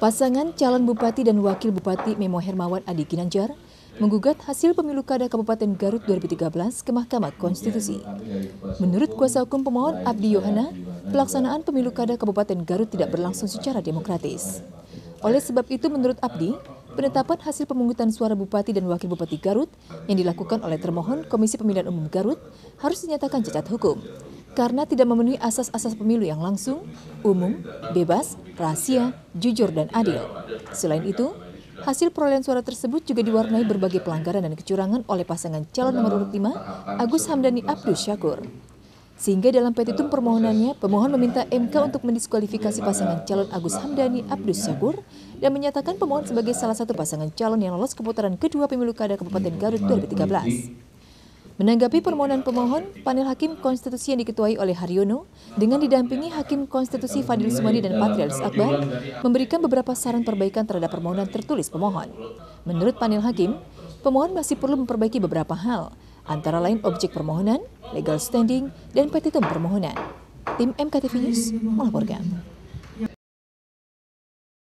Pasangan calon bupati dan wakil bupati Memo Hermawan Adi Ginanjar menggugat hasil pemilu kada Kabupaten Garut 2013 ke Mahkamah Konstitusi. Menurut kuasa hukum pemohon Abdi Yohana, pelaksanaan pemilu kada Kabupaten Garut tidak berlangsung secara demokratis. Oleh sebab itu menurut Abdi, penetapan hasil pemungutan suara Bupati dan Wakil Bupati Garut yang dilakukan oleh termohon Komisi Pemilihan Umum Garut harus dinyatakan cacat hukum karena tidak memenuhi asas-asas pemilu yang langsung, umum, bebas, rahasia, jujur, dan adil. Selain itu, hasil perolehan suara tersebut juga diwarnai berbagai pelanggaran dan kecurangan oleh pasangan calon nomor urut 5, Agus Hamdani Abdul Syakur. Sehingga dalam petitum permohonannya, pemohon meminta MK untuk mendiskualifikasi pasangan calon Agus Hamdani Abdus Syakur dan menyatakan pemohon sebagai salah satu pasangan calon yang lolos keputaran kedua pemilu kada Kabupaten Garut 2013. Menanggapi permohonan pemohon, panel hakim konstitusi yang diketuai oleh Haryono dengan didampingi hakim konstitusi Fadil Sumadi dan Patrialis Akbar memberikan beberapa saran perbaikan terhadap permohonan tertulis pemohon. Menurut panel hakim, pemohon masih perlu memperbaiki beberapa hal, antara lain objek permohonan, legal standing, dan petitum permohonan. Tim MKTV News melaporkan.